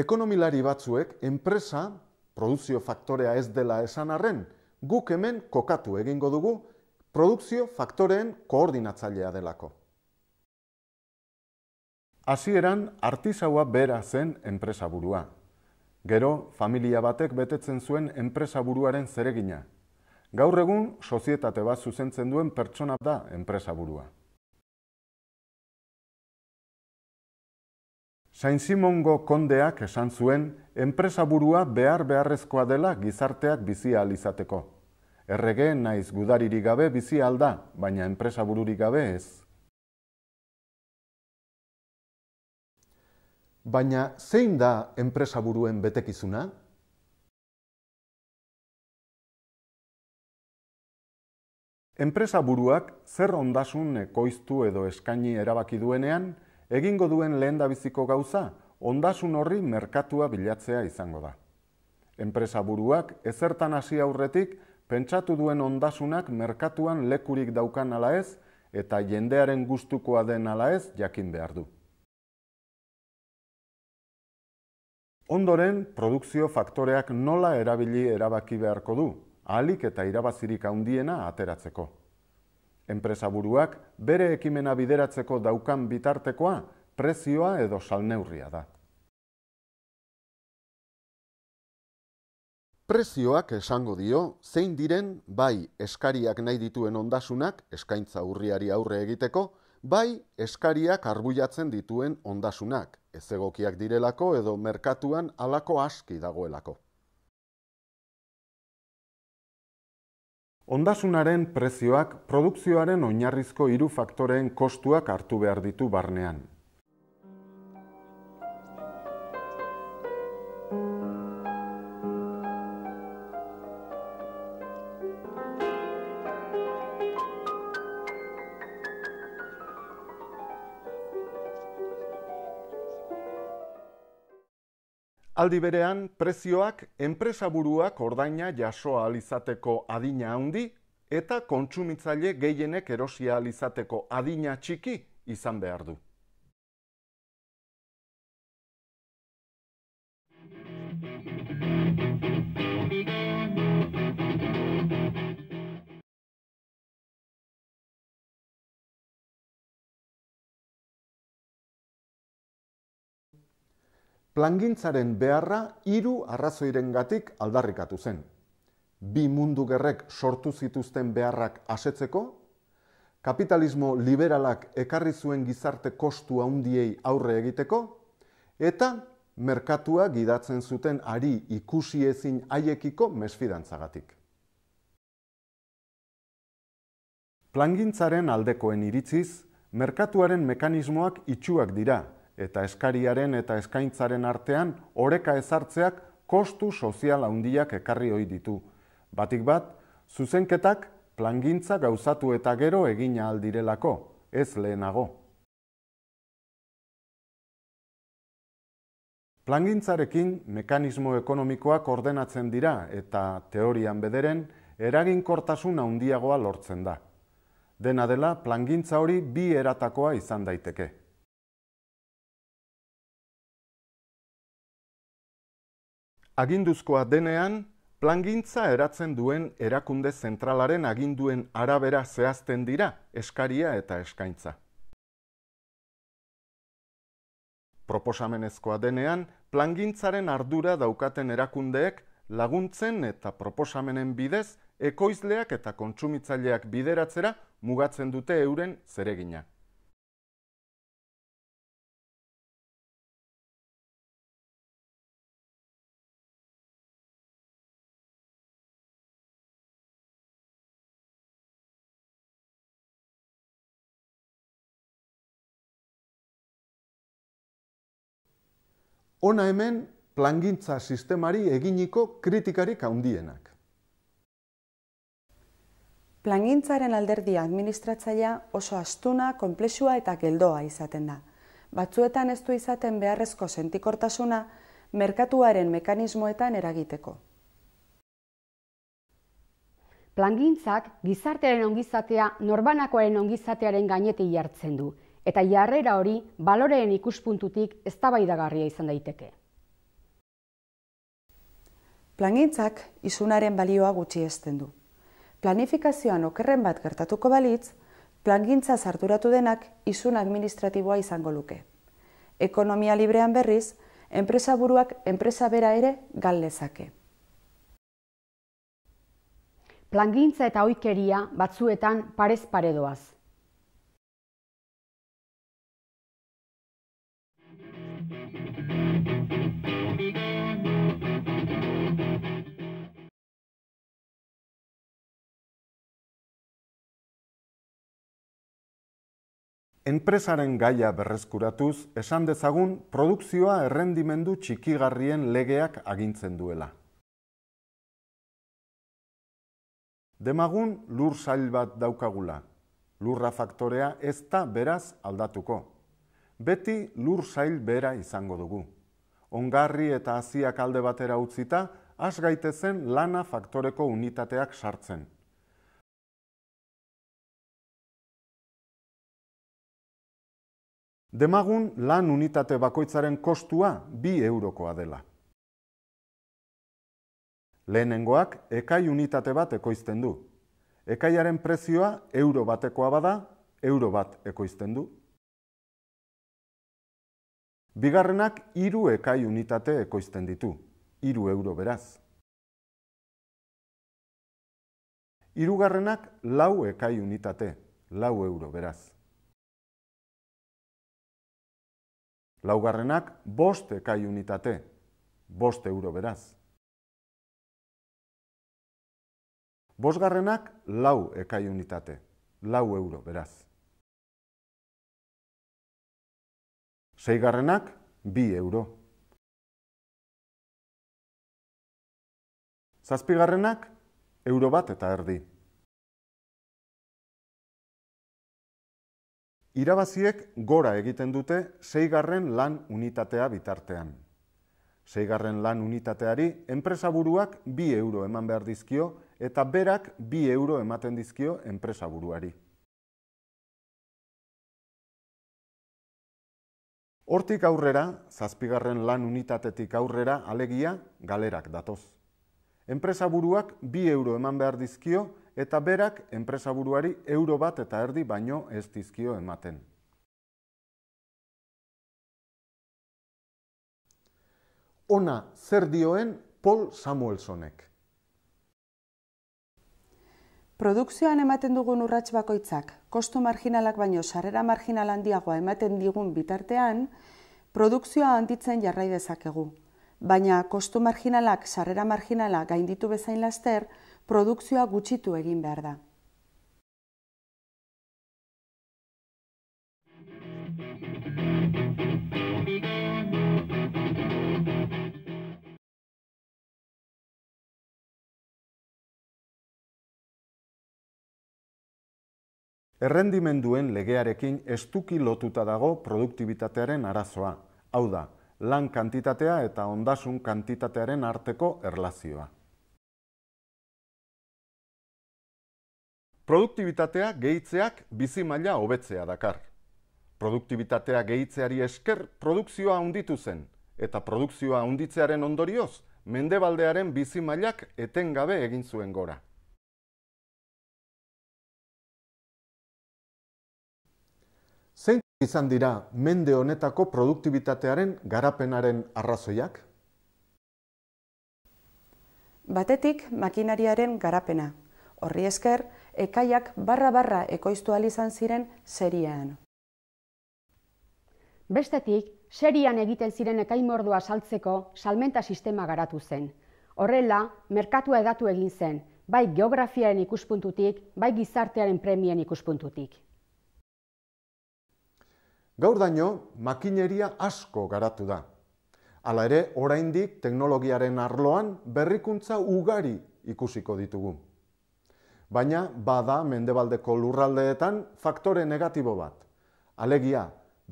Ekonomilari batzuek enpresa produkzio faktorea ez dela esan arren, guk hemen kokatu egingo dugu produkzio faktoreen koordinatzailea delako. Hasieran artizaua bera zen enpresa burua. Gero, familia batek betetzen zuen enpresa buruaren zeregina. Gaur egun, sozietate bat zuzentzen duen pertsona da enpresa burua. Sain Simongo kondeak esan zuen, enpresa burua behar beharrezkoa dela gizarteak bizia alizateko. Errege naiz gudariri gabe bizi alda, baina enpresa gabe ez. Baina zein da enpresa buruen betekizuna? Enpresa buruak zer ondasun ekoiztu edo eskaini erabaki duenean, egingo duen lehendabiziko gauza, ondasun horri merkatua bilatzea izango da. Enpresa buruak, ezertan hasi aurretik, pentsatu duen ondasunak merkatuan lekurik daukan ala ez, eta jendearen gustukoa den ala ez jakin behar du. Ondoren, produkzio faktoreak nola erabili erabaki beharko du, alik eta irabazirik handiena ateratzeko enpresaburuak bere ekimena bideratzeko daukan bitartekoa prezioa edo salneurria da. Prezioak esango dio, zein diren bai eskariak nahi dituen ondasunak eskaintza urriari aurre egiteko, bai eskariak arbuiatzen dituen ondasunak, ez egokiak direlako edo merkatuan alako aski dagoelako. Ondasunaren prezioak produkzioaren oinarrizko hiru faktoren kostuak hartu behar ditu barnean. Aldi berean, prezioak enpresaburuak ordaina jasoa alizateko adina handi eta kontsumitzaile gehienek erosia alizateko adina txiki izan behar du. plangintzaren beharra hiru arrazoiren gatik aldarrikatu zen. Bi mundu gerrek sortu zituzten beharrak asetzeko, kapitalismo liberalak ekarri zuen gizarte kostu handiei aurre egiteko, eta merkatua gidatzen zuten ari ikusi ezin haiekiko mesfidantzagatik. Plangintzaren aldekoen iritziz, merkatuaren mekanismoak itxuak dira, eta eskariaren eta eskaintzaren artean oreka ezartzeak kostu sozial handiak ekarri ohi ditu. Batik bat, zuzenketak plangintza gauzatu eta gero egina direlako, ez lehenago. Plangintzarekin mekanismo ekonomikoak ordenatzen dira eta teorian bederen eraginkortasun handiagoa lortzen da. Dena dela, plangintza hori bi eratakoa izan daiteke. aginduzkoa denean, plangintza eratzen duen erakunde zentralaren aginduen arabera zehazten dira eskaria eta eskaintza. Proposamenezkoa denean, plangintzaren ardura daukaten erakundeek laguntzen eta proposamenen bidez ekoizleak eta kontsumitzaileak bideratzera mugatzen dute euren zereginak. Ona hemen plangintza sistemari eginiko kritikarik handienak. Plangintzaren alderdi administratzailea oso astuna, komplexua eta geldoa izaten da. Batzuetan ez du izaten beharrezko sentikortasuna, merkatuaren mekanismoetan eragiteko. Plangintzak gizartearen ongizatea norbanakoaren ongizatearen gainetik jartzen du eta jarrera hori baloreen ikuspuntutik eztabaidagarria izan daiteke. Plangintzak isunaren balioa gutxi ezten du. Planifikazioan okerren bat gertatuko balitz, plangintza sarturatu denak isun administratiboa izango luke. Ekonomia librean berriz, enpresa buruak enpresa bera ere gal lezake. Plangintza eta oikeria batzuetan parez paredoaz. Enpresaren gaia berreskuratuz, esan dezagun produkzioa errendimendu txikigarrien legeak agintzen duela. Demagun lur sail bat daukagula. Lurra faktorea ez da beraz aldatuko. Beti lur sail bera izango dugu. Ongarri eta aziak alde batera utzita, asgaitezen lana faktoreko unitateak sartzen. Demagun lan unitate bakoitzaren kostua bi eurokoa dela. Lehenengoak ekai unitate bat ekoizten du. Ekaiaren prezioa euro batekoa bada, euro bat ekoizten du. Bigarrenak hiru ekai unitate ekoizten ditu, hiru euro beraz. Hirugarrenak lau ekai unitate, lau euro beraz. Laugarrenak bost ekai unitate, bost euro beraz. Bosgarrenak lau ekai unitate, lau euro beraz. Seigarrenak bi euro. Zazpigarrenak euro bat eta erdi. Irabaziek gora egiten dute seigarren lan unitatea bitartean. Seigarren lan unitateari, enpresaburuak bi euro eman behar dizkio eta berak bi euro ematen dizkio enpresaburuari. Hortik aurrera, zazpigarren lan unitatetik aurrera alegia galerak datoz. Enpresaburuak bi euro eman behar dizkio, eta berak enpresa buruari euro bat eta erdi baino ez dizkio ematen. Ona zer dioen Paul Samuelsonek. Produkzioan ematen dugun urrats bakoitzak, kostu marginalak baino sarrera marginal handiagoa ematen digun bitartean, produkzioa handitzen jarrai dezakegu. Baina kostu marginalak sarrera marginala gainditu bezain laster, Produkzioa gutxitu egin behar da. Errendimenduen legearekin estuki lotuta dago produktibitatearen arazoa. Hau da, lan kantitatea eta ondasun kantitatearen arteko erlazioa. Produktibitatea gehitzeak bizi maila hobetzea dakar. Produktibitatea gehitzeari esker produkzioa handitu zen eta produkzioa handitzearen ondorioz Mendebaldearen bizi mailak etengabe egin zuen gora. Zein izan dira mende honetako produktibitatearen garapenaren arrazoiak? Batetik, makinariaren garapena. Horri esker, ekaiak barra-barra ekoiztu izan ziren serian. Bestetik, serian egiten ziren ekaimordua saltzeko salmenta sistema garatu zen. Horrela, merkatua edatu egin zen, bai geografiaren ikuspuntutik, bai gizartearen premien ikuspuntutik. Gaur daño, makineria asko garatu da. Hala ere, oraindik teknologiaren arloan berrikuntza ugari ikusiko ditugu baina bada Mendebaldeko lurraldeetan faktore negatibo bat alegia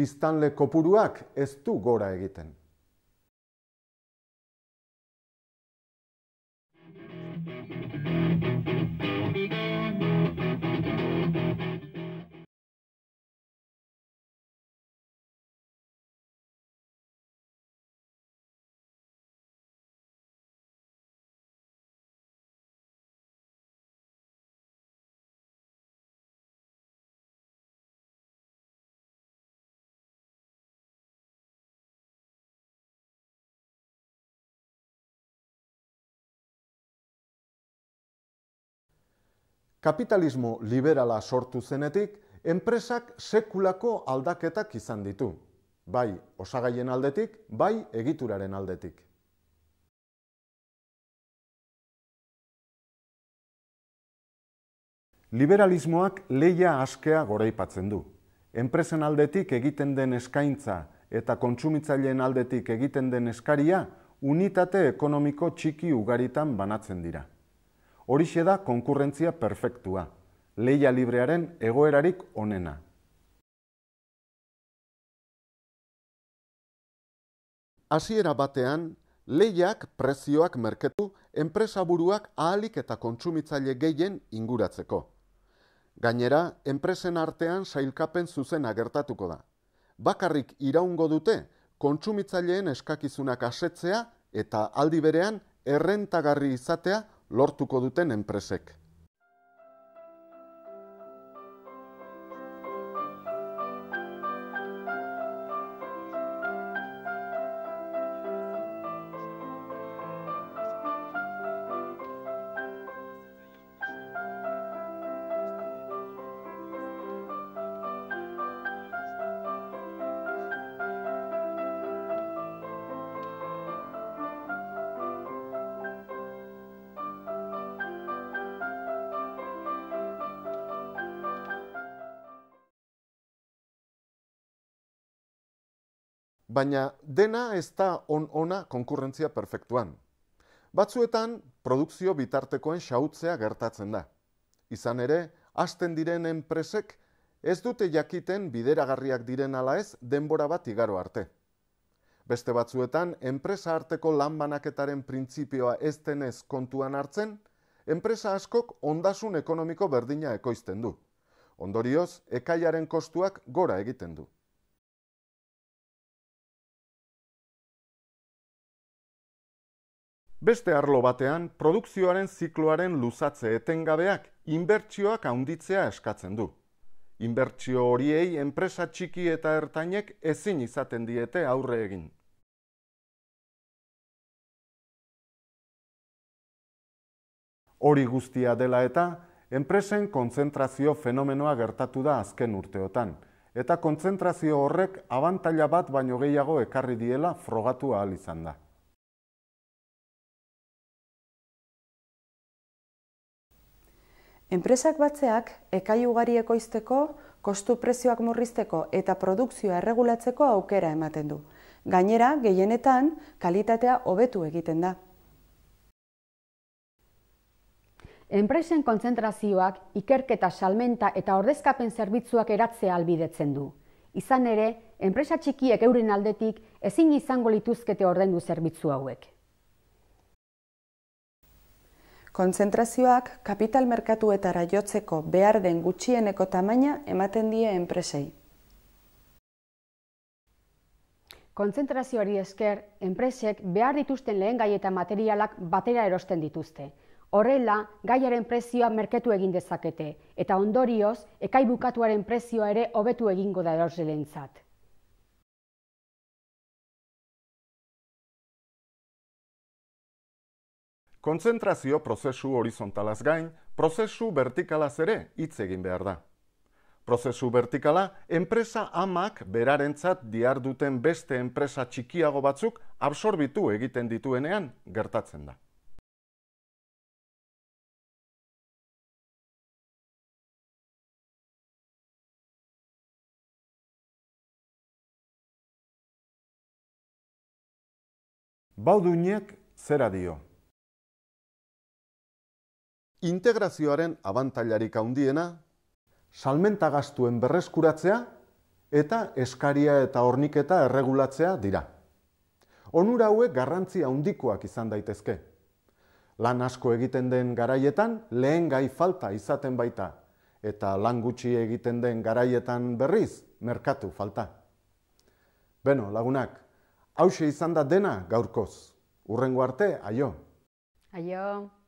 biztanle kopuruak ez du gora egiten Kapitalismo liberala sortu zenetik, enpresak sekulako aldaketak izan ditu. Bai, osagaien aldetik, bai, egituraren aldetik. Liberalismoak leia askea goraipatzen du. Enpresen aldetik egiten den eskaintza eta kontsumitzaileen aldetik egiten den eskaria unitate ekonomiko txiki ugaritan banatzen dira. Horixe da konkurrentzia perfektua, leia librearen egoerarik onena. Hasiera batean, leiak prezioak merketu enpresa buruak ahalik eta kontsumitzaile gehien inguratzeko. Gainera, enpresen artean sailkapen zuzena gertatuko da. Bakarrik iraungo dute kontsumitzaileen eskakizunak asetzea eta aldi berean errentagarri izatea lortuko duten enpresek Baina dena ez da on ona konkurrentzia perfektuan. Batzuetan produkzio bitartekoen xautzea gertatzen da. Izan ere, hasten diren enpresek ez dute jakiten bideragarriak diren ala ez denbora bat igaro arte. Beste batzuetan, enpresa arteko lanbanaketaren printzipioa ez denez kontuan hartzen, enpresa askok ondasun ekonomiko berdina ekoizten du. Ondorioz, ekaiaren kostuak gora egiten du. Beste arlo batean, produkzioaren zikloaren luzatze etengabeak inbertsioak handitzea eskatzen du. Inbertsio horiei enpresa txiki eta ertainek ezin izaten diete aurre egin. Hori guztia dela eta, enpresen kontzentrazio fenomenoa gertatu da azken urteotan, eta kontzentrazio horrek abantaila bat baino gehiago ekarri diela frogatu ahal izan da. Enpresak batzeak ekaiu ugari ekoizteko, kostu prezioak murrizteko eta produkzioa erregulatzeko aukera ematen du. Gainera, gehienetan, kalitatea hobetu egiten da. Enpresen konzentrazioak ikerketa salmenta eta ordezkapen zerbitzuak eratzea albidetzen du. Izan ere, enpresa txikiek euren aldetik ezin izango lituzkete ordendu zerbitzu hauek. Kontzentrazioak kapital merkatuetara jotzeko behar den gutxieneko tamaina ematen die enpresei. Kontzentrazioari esker, enpresek behar dituzten lehen gai eta materialak batera erosten dituzte. Horrela, gaiaren prezioa merketu egin dezakete, eta ondorioz, ekaibukatuaren prezioa ere hobetu egingo da erosrelentzat. konzentrazio prozesu horizontalaz gain, prozesu vertikalaz ere hitz egin behar da. Prozesu vertikala, enpresa amak berarentzat diarduten beste enpresa txikiago batzuk absorbitu egiten dituenean gertatzen da. Baudunek zera dio integrazioaren abantailarik handiena, salmenta gastuen berreskuratzea eta eskaria eta horniketa erregulatzea dira. Onura hauek garrantzi handikoak izan daitezke. Lan asko egiten den garaietan lehen gai falta izaten baita eta lan gutxi egiten den garaietan berriz merkatu falta. Beno, lagunak, hause izan da dena gaurkoz. Urrengo arte, aio. Aio.